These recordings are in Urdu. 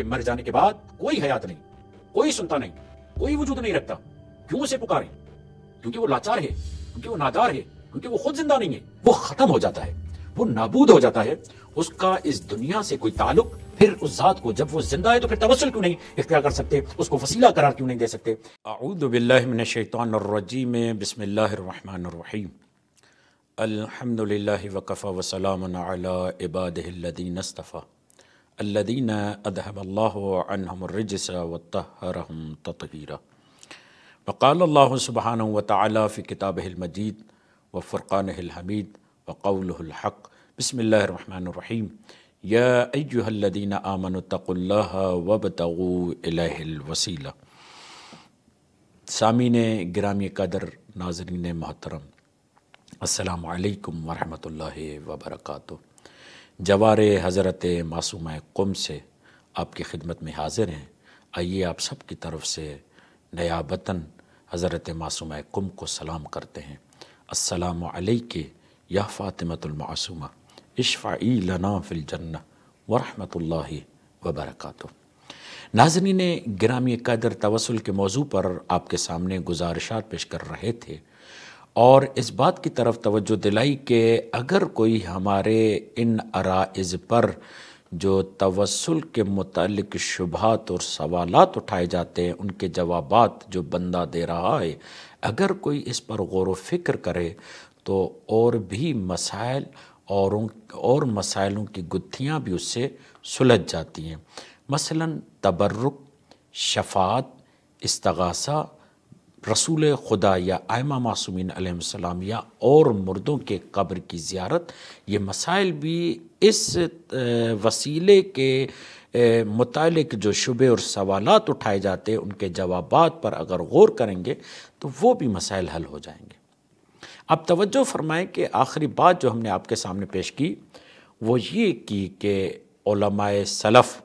کہ مر جانے کے بعد کوئی حیات نہیں کوئی سنتا نہیں کوئی وجود نہیں رکھتا کیوں اسے پکارے کیونکہ وہ لاچار ہے کیونکہ وہ نادار ہے کیونکہ وہ خود زندہ نہیں ہے وہ ختم ہو جاتا ہے وہ نابود ہو جاتا ہے اس کا اس دنیا سے کوئی تعلق پھر اس ذات کو جب وہ زندہ ہے تو پھر توسل کیوں نہیں اختیار کر سکتے اس کو وسیلہ قرار کیوں نہیں دے سکتے اعوذ باللہ من الشیطان الرجیم بسم اللہ الرحمن الرحیم الحمد للہ وقفہ وسلام علی عبادہ الذین اصطفیٰ الدین ادحب اللہ تطہیر وقال اللہ سبحانہ و تعلیٰ فِِ کتاب المجیت و فرقان الحمید و قول الحق بسم اللہ الرحیم یادین امن اللہ وبتل سامین گرامی قدر ناظرین محترم السلام علیکم ورحمۃ اللہ وبرکاتہ جوار حضرت معصوم قم سے آپ کی خدمت میں حاضر ہیں آئیے آپ سب کی طرف سے نیا وطن حضرت معصوم قم کو سلام کرتے ہیں السلام یا فاطمۃ المعصومہ اشفعی لنا فی الجنہ ورحمۃ اللہ وبرکاتہ ناظرین گرامی قدر توسل کے موضوع پر آپ کے سامنے گزارشات پیش کر رہے تھے اور اس بات کی طرف توجہ دلائی کہ اگر کوئی ہمارے ان عرائض پر جو توسل کے متعلق شبہات اور سوالات اٹھائے جاتے ہیں ان کے جوابات جو بندہ دے رہا ہے اگر کوئی اس پر غور و فکر کرے تو اور بھی مسائل اوروں اور مسائلوں کی گتھیاں بھی اس سے سلجھ جاتی ہیں مثلا تبرک شفاعت استغاثہ رسول خدا یا آئمہ معصومین علیہ السلام یا اور مردوں کے قبر کی زیارت یہ مسائل بھی اس وسیلے کے متعلق جو شبے اور سوالات اٹھائے جاتے ان کے جوابات پر اگر غور کریں گے تو وہ بھی مسائل حل ہو جائیں گے اب توجہ فرمائیں کہ آخری بات جو ہم نے آپ کے سامنے پیش کی وہ یہ کی کہ علماء سلف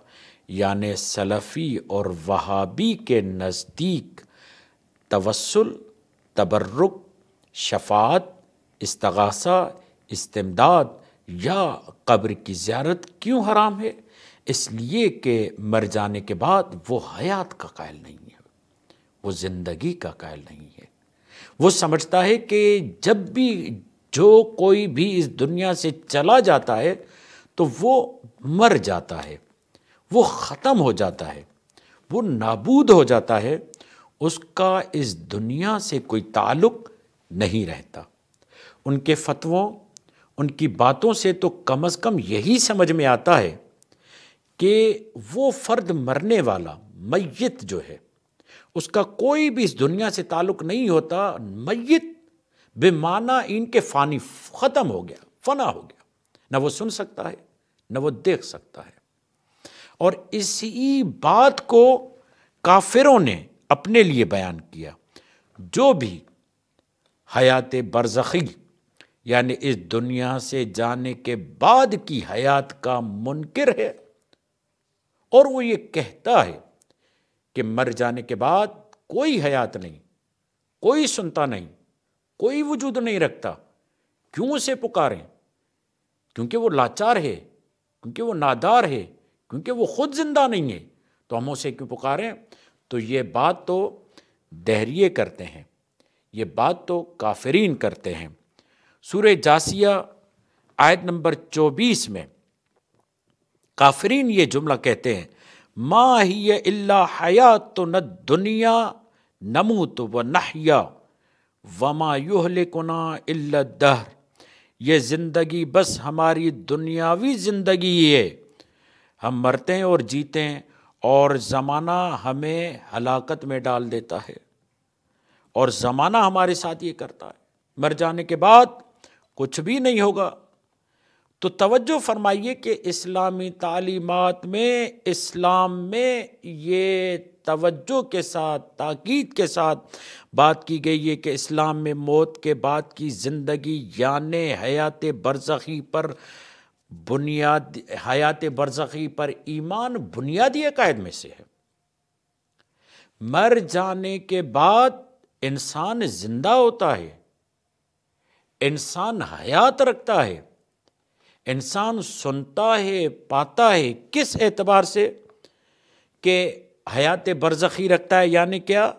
یعنی سلفی اور وہابی کے نزدیک توسل تبرک شفات استغاثہ استمداد یا قبر کی زیارت کیوں حرام ہے اس لیے کہ مر جانے کے بعد وہ حیات کا قائل نہیں ہے وہ زندگی کا قائل نہیں ہے وہ سمجھتا ہے کہ جب بھی جو کوئی بھی اس دنیا سے چلا جاتا ہے تو وہ مر جاتا ہے وہ ختم ہو جاتا ہے وہ نابود ہو جاتا ہے اس کا اس دنیا سے کوئی تعلق نہیں رہتا ان کے فتووں ان کی باتوں سے تو کم از کم یہی سمجھ میں آتا ہے کہ وہ فرد مرنے والا میت جو ہے اس کا کوئی بھی اس دنیا سے تعلق نہیں ہوتا میت بے معنی ان کے فانی ختم ہو گیا فنا ہو گیا نہ وہ سن سکتا ہے نہ وہ دیکھ سکتا ہے اور اسی بات کو کافروں نے اپنے لیے بیان کیا جو بھی حیات برزخی یعنی اس دنیا سے جانے کے بعد کی حیات کا منکر ہے اور وہ یہ کہتا ہے کہ مر جانے کے بعد کوئی حیات نہیں کوئی سنتا نہیں کوئی وجود نہیں رکھتا کیوں اسے پکاریں کیونکہ وہ لاچار ہے کیونکہ وہ نادار ہے کیونکہ وہ خود زندہ نہیں ہے تو ہم اسے کیوں پکاریں تو یہ بات تو دہریے کرتے ہیں یہ بات تو کافرین کرتے ہیں سورہ جاسیہ آیت نمبر چوبیس میں کافرین یہ جملہ کہتے ہیں ہی اللہ حیات تو نہ دنیا نمو تو و نہیا وما ما یوہ دہر یہ زندگی بس ہماری دنیاوی زندگی ہے ہم مرتے ہیں اور جیتے ہیں اور زمانہ ہمیں ہلاکت میں ڈال دیتا ہے اور زمانہ ہمارے ساتھ یہ کرتا ہے مر جانے کے بعد کچھ بھی نہیں ہوگا تو توجہ فرمائیے کہ اسلامی تعلیمات میں اسلام میں یہ توجہ کے ساتھ تاکید کے ساتھ بات کی گئی ہے کہ اسلام میں موت کے بعد کی زندگی یعنی حیات برزخی پر بنیاد حیات برزخی پر ایمان بنیادی عقائد میں سے ہے مر جانے کے بعد انسان زندہ ہوتا ہے انسان حیات رکھتا ہے انسان سنتا ہے پاتا ہے کس اعتبار سے کہ حیات برزخی رکھتا ہے یعنی کیا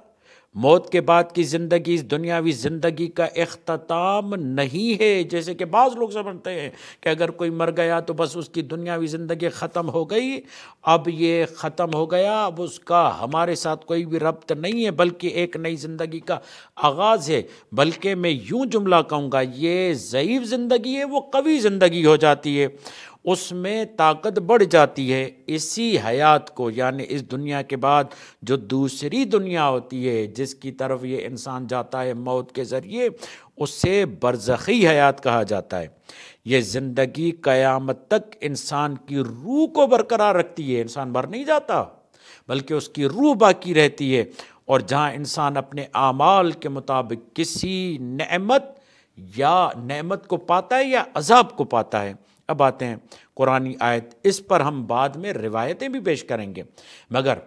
موت کے بعد کی زندگی اس دنیاوی زندگی کا اختتام نہیں ہے جیسے کہ بعض لوگ سمجھتے ہیں کہ اگر کوئی مر گیا تو بس اس کی دنیاوی زندگی ختم ہو گئی اب یہ ختم ہو گیا اب اس کا ہمارے ساتھ کوئی بھی ربط نہیں ہے بلکہ ایک نئی زندگی کا آغاز ہے بلکہ میں یوں جملہ کہوں گا یہ ضعیف زندگی ہے وہ قوی زندگی ہو جاتی ہے اس میں طاقت بڑھ جاتی ہے اسی حیات کو یعنی اس دنیا کے بعد جو دوسری دنیا ہوتی ہے جس کی طرف یہ انسان جاتا ہے موت کے ذریعے اسے برزخی حیات کہا جاتا ہے یہ زندگی قیامت تک انسان کی روح کو برقرار رکھتی ہے انسان بھر نہیں جاتا بلکہ اس کی روح باقی رہتی ہے اور جہاں انسان اپنے اعمال کے مطابق کسی نعمت یا نعمت کو پاتا ہے یا عذاب کو پاتا ہے اب آتے ہیں قرآن آیت اس پر ہم بعد میں روایتیں بھی پیش کریں گے مگر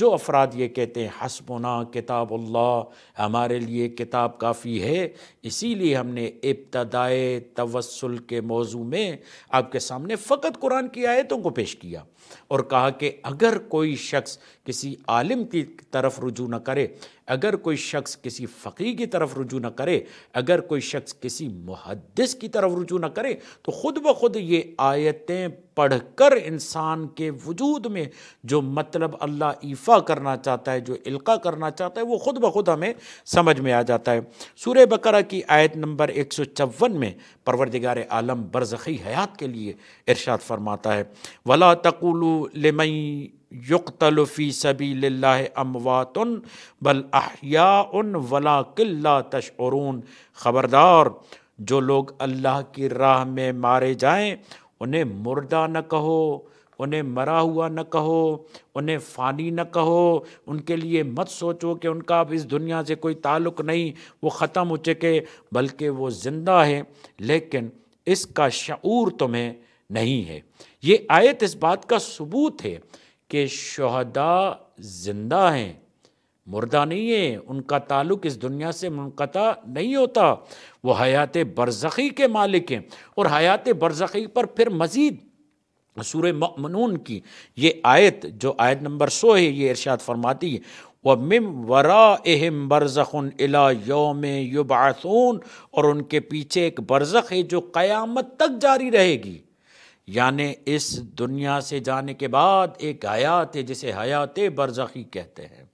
جو افراد یہ کہتے ہیں حسبنا کتاب اللہ ہمارے لیے کتاب کافی ہے اسی لیے ہم نے ابتدائے توسل کے موضوع میں آپ کے سامنے فقط قرآن کی آیتوں کو پیش کیا اور کہا کہ اگر کوئی شخص کسی عالم کی طرف رجوع نہ کرے اگر کوئی شخص کسی فقی کی طرف رجوع نہ کرے اگر کوئی شخص کسی محدث کی طرف رجوع نہ کرے تو خود بخود یہ آیتیں پڑھ کر انسان کے وجود میں جو مطلب اللہ ایفا کرنا چاہتا ہے جو القا کرنا چاہتا ہے وہ خود بخود ہمیں سمجھ میں آ جاتا ہے سورہ بقرہ کی آیت نمبر ایک سو چون میں پروردگار عالم برزخی حیات کے لیے ارشاد فرماتا ہے ولا تقولو لمن یقتلفی صبی لاہ بل احیاء ولا قلعہ تشعرون خبردار جو لوگ اللہ کی راہ میں مارے جائیں انہیں مردہ نہ کہو انہیں مرا ہوا نہ کہو انہیں فانی نہ کہو ان کے لیے مت سوچو کہ ان کا اب اس دنیا سے کوئی تعلق نہیں وہ ختم ہو چکے بلکہ وہ زندہ ہے لیکن اس کا شعور تمہیں نہیں ہے یہ آیت اس بات کا ثبوت ہے کہ شہدا زندہ ہیں مردہ نہیں ہیں ان کا تعلق اس دنیا سے منقطع نہیں ہوتا وہ حیات برزخی کے مالک ہیں اور حیات برزخی پر پھر مزید سور مؤمنون کی یہ آیت جو آیت نمبر سو ہے یہ ارشاد فرماتی ہے وہ مم ورا اہم برزخ ذخن یوم یو اور ان کے پیچھے ایک برزخ ہے جو قیامت تک جاری رہے گی یعنی اس دنیا سے جانے کے بعد ایک حیات ہے جسے حیات برزخی کہتے ہیں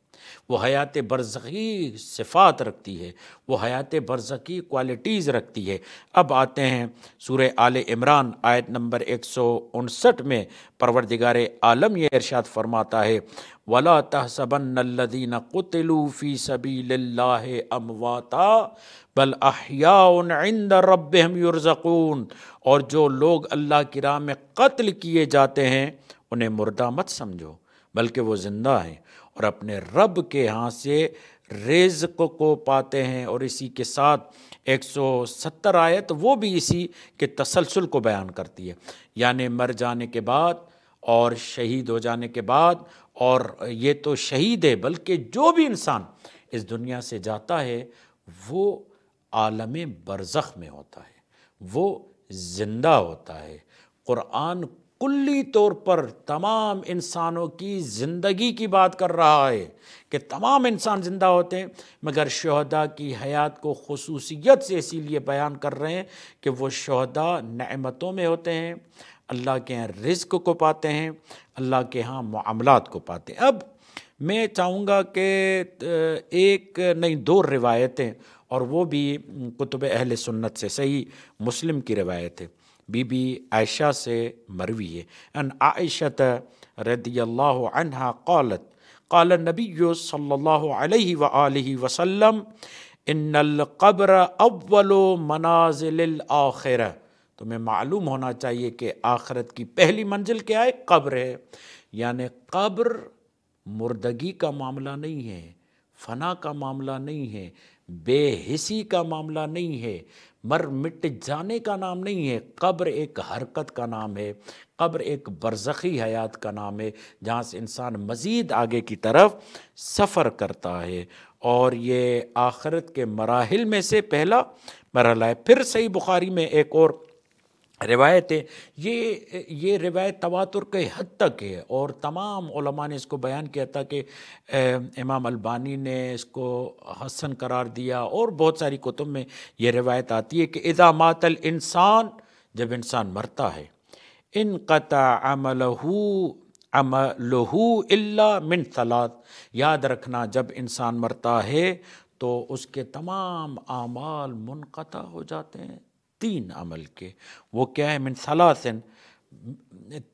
وہ حیات برزخی صفات رکھتی ہے وہ حیات برزخی کوالٹیز رکھتی ہے اب آتے ہیں سورہ آل عمران آیت نمبر ایک سو انسٹھ میں پروردگار عالم یہ ارشاد فرماتا ہے ولا تحسبن سبین قطلو فی صبی اللہ امواتا بلیاؤن عند ربهم ہمرزقون اور جو لوگ اللہ کی راہ میں قتل کیے جاتے ہیں انہیں مردہ مت سمجھو بلکہ وہ زندہ ہیں اور اپنے رب کے ہاں سے رزق کو پاتے ہیں اور اسی کے ساتھ ایک سو ستر آئے تو وہ بھی اسی کے تسلسل کو بیان کرتی ہے یعنی مر جانے کے بعد اور شہید ہو جانے کے بعد اور یہ تو شہید ہے بلکہ جو بھی انسان اس دنیا سے جاتا ہے وہ عالم برزخ میں ہوتا ہے وہ زندہ ہوتا ہے قرآن کلی طور پر تمام انسانوں کی زندگی کی بات کر رہا ہے کہ تمام انسان زندہ ہوتے ہیں مگر شہدا کی حیات کو خصوصیت سے اسی لیے بیان کر رہے ہیں کہ وہ شہدا نعمتوں میں ہوتے ہیں اللہ کے ہاں رزق کو پاتے ہیں اللہ کے ہاں معاملات کو پاتے ہیں اب میں چاہوں گا کہ ایک نئی دو روایتیں اور وہ بھی کتب اہل سنت سے صحیح مسلم کی روایت ہے بی بی عائشہ سے مروی ہے ان رضی اللہ عنہ قالت نبی النبی صلی اللہ علیہ وآلہ وسلم ان القبر اول منازل الاخر تمہیں معلوم ہونا چاہیے کہ آخرت کی پہلی منزل کیا ہے قبر ہے یعنی قبر مردگی کا معاملہ نہیں ہے فنا کا معاملہ نہیں ہے بے حسی کا معاملہ نہیں ہے مر مٹ جانے کا نام نہیں ہے قبر ایک حرکت کا نام ہے قبر ایک برزخی حیات کا نام ہے جہاں سے انسان مزید آگے کی طرف سفر کرتا ہے اور یہ آخرت کے مراحل میں سے پہلا مرحلہ ہے پھر صحیح بخاری میں ایک اور روایتیں یہ یہ روایت تواتر کے حد تک ہے اور تمام علماء نے اس کو بیان کیا تھا کہ امام البانی نے اس کو حسن قرار دیا اور بہت ساری کتب میں یہ روایت آتی ہے کہ اذا مات الانسان جب انسان مرتا ہے ان قطع املحو الا من ثلاث یاد رکھنا جب انسان مرتا ہے تو اس کے تمام اعمال منقطع ہو جاتے ہیں تین عمل کے وہ کیا ہے من ثلاثن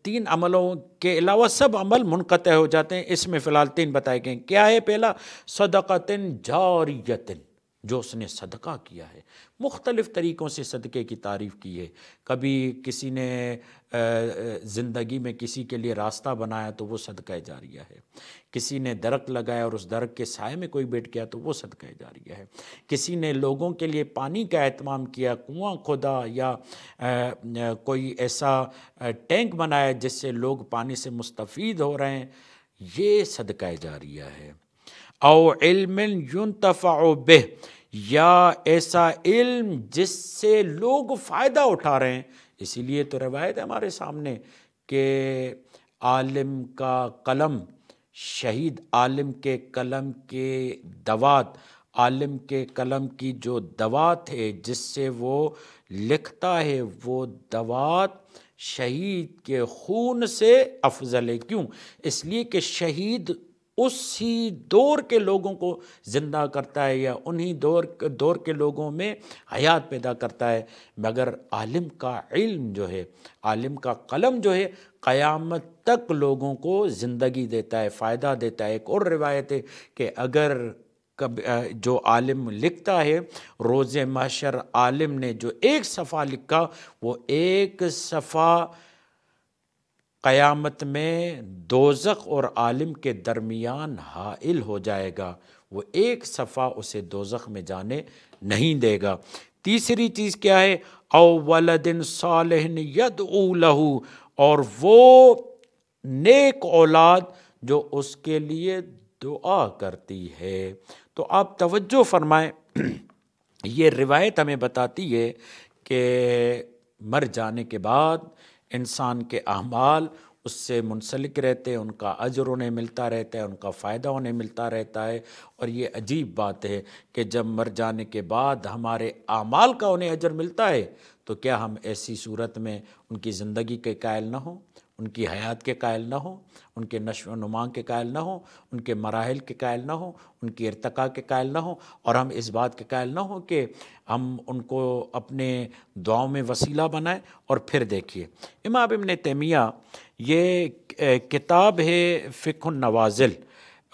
تین عملوں کے علاوہ سب عمل منقطع ہو جاتے ہیں اس میں فی الحال تین بتائے گئے کیا ہے پہلا صدقتن جاریتن جو اس نے صدقہ کیا ہے مختلف طریقوں سے صدقے کی تعریف کی ہے کبھی کسی نے زندگی میں کسی کے لیے راستہ بنایا تو وہ صدقہ جاریہ ہے کسی نے درخت لگایا اور اس درخت کے سائے میں کوئی بیٹھ گیا تو وہ صدقہ جاریہ ہے کسی نے لوگوں کے لیے پانی کا اہتمام کیا کنواں کھودا یا کوئی ایسا ٹینک بنایا جس سے لوگ پانی سے مستفید ہو رہے ہیں یہ صدقہ جاریہ ہے او علم یونتفا به بہ یا ایسا علم جس سے لوگ فائدہ اٹھا رہے ہیں اسی لیے تو روایت ہے ہمارے سامنے کہ عالم کا قلم شہید عالم کے قلم کے دوات عالم کے قلم کی جو دوات ہے جس سے وہ لکھتا ہے وہ دوات شہید کے خون سے افضل ہے کیوں اس لیے کہ شہید اسی دور کے لوگوں کو زندہ کرتا ہے یا انہی دور دور کے لوگوں میں حیات پیدا کرتا ہے مگر عالم کا علم جو ہے عالم کا قلم جو ہے قیامت تک لوگوں کو زندگی دیتا ہے فائدہ دیتا ہے ایک اور روایت ہے کہ اگر جو عالم لکھتا ہے روز معاشر عالم نے جو ایک صفحہ لکھا وہ ایک صفحہ قیامت میں دوزق اور عالم کے درمیان حائل ہو جائے گا وہ ایک صفحہ اسے دوزخ میں جانے نہیں دے گا تیسری چیز کیا ہے او ولدن صالح لہو اور وہ نیک اولاد جو اس کے لیے دعا کرتی ہے تو آپ توجہ فرمائیں یہ روایت ہمیں بتاتی ہے کہ مر جانے کے بعد انسان کے احمال اس سے منسلک رہتے ہیں ان کا عجر انہیں ملتا رہتا ہے ان کا فائدہ انہیں ملتا رہتا ہے اور یہ عجیب بات ہے کہ جب مر جانے کے بعد ہمارے اعمال کا انہیں اجر ملتا ہے تو کیا ہم ایسی صورت میں ان کی زندگی کے قائل نہ ہوں ان کی حیات کے قائل نہ ہوں ان کے نشو و نما کے قائل نہ ہوں ان کے مراحل کے قائل نہ ہوں ان کی ارتقاء کے قائل نہ ہوں اور ہم اس بات کے قائل نہ ہوں کہ ہم ان کو اپنے دعاؤں میں وسیلہ بنائیں اور پھر دیکھیے امام ابن تیمیہ یہ کتاب ہے فقہ النوازل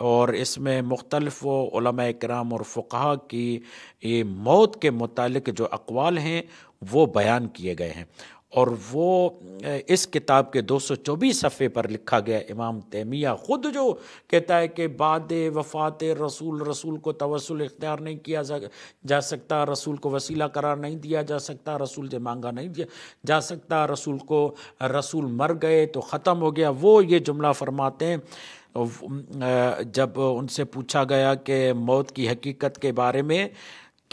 اور اس میں مختلف علماء اکرام اور فقہ کی موت کے متعلق جو اقوال ہیں وہ بیان کیے گئے ہیں اور وہ اس کتاب کے دو سو چوبیس صفحے پر لکھا گیا امام تیمیہ خود جو کہتا ہے کہ بعد وفات رسول رسول کو توسل اختیار نہیں کیا جا سکتا رسول کو وسیلہ قرار نہیں دیا جا سکتا رسول سے مانگا نہیں دیا جا سکتا رسول کو رسول مر گئے تو ختم ہو گیا وہ یہ جملہ فرماتے ہیں جب ان سے پوچھا گیا کہ موت کی حقیقت کے بارے میں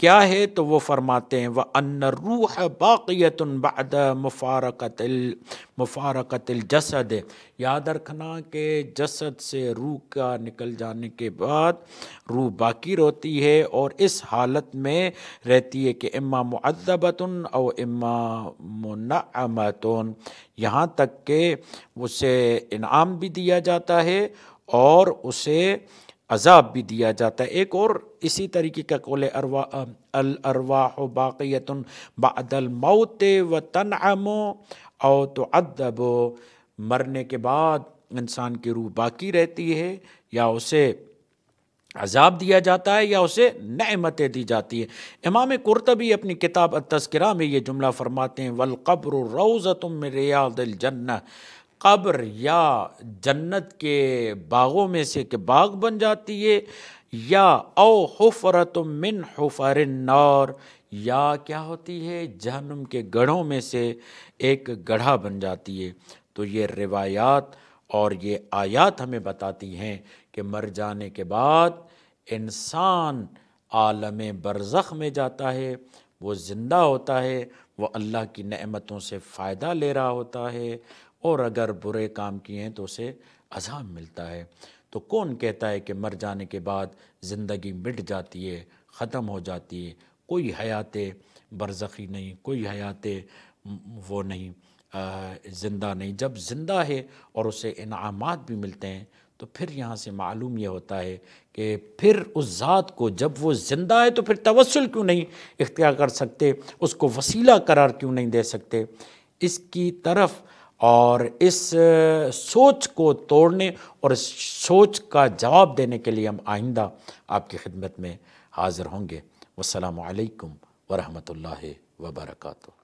کیا ہے تو وہ فرماتے ہیں وہ ان روح بعد مفارقت مفارقت الجسد یاد رکھنا کہ جسد سے روح کا نکل جانے کے بعد روح باقی روتی ہے اور اس حالت میں رہتی ہے کہ اما معذبتن او اما منعمتن یہاں تک کہ اسے انعام بھی دیا جاتا ہے اور اسے عذاب بھی دیا جاتا ہے ایک اور اسی طریقے کا قول اروا الارواح باقیت بعد الموت و تنعم او تعذب مرنے کے بعد انسان کی روح باقی رہتی ہے یا اسے عذاب دیا جاتا ہے یا اسے نعمتیں دی جاتی ہے امام قرطبی اپنی کتاب التذکرہ میں یہ جملہ فرماتے ہیں ولقبر روزۃ من ریاض الجنہ قبر یا جنت کے باغوں میں سے کہ باغ بن جاتی ہے یا او حفرت من حفر النار یا کیا ہوتی ہے جہنم کے گڑھوں میں سے ایک گڑھا بن جاتی ہے تو یہ روایات اور یہ آیات ہمیں بتاتی ہیں کہ مر جانے کے بعد انسان عالم برزخ میں جاتا ہے وہ زندہ ہوتا ہے وہ اللہ کی نعمتوں سے فائدہ لے رہا ہوتا ہے اور اگر برے کام کیے ہیں تو اسے عذاب ملتا ہے تو کون کہتا ہے کہ مر جانے کے بعد زندگی مٹ جاتی ہے ختم ہو جاتی ہے کوئی حیات برزخی نہیں کوئی حیات وہ نہیں زندہ نہیں جب زندہ ہے اور اسے انعامات بھی ملتے ہیں تو پھر یہاں سے معلوم یہ ہوتا ہے کہ پھر اس ذات کو جب وہ زندہ ہے تو پھر توسل کیوں نہیں اختیار کر سکتے اس کو وسیلہ قرار کیوں نہیں دے سکتے اس کی طرف اور اس سوچ کو توڑنے اور اس سوچ کا جواب دینے کے لیے ہم آئندہ آپ کی خدمت میں حاضر ہوں گے والسلام علیکم ورحمۃ اللہ وبرکاتہ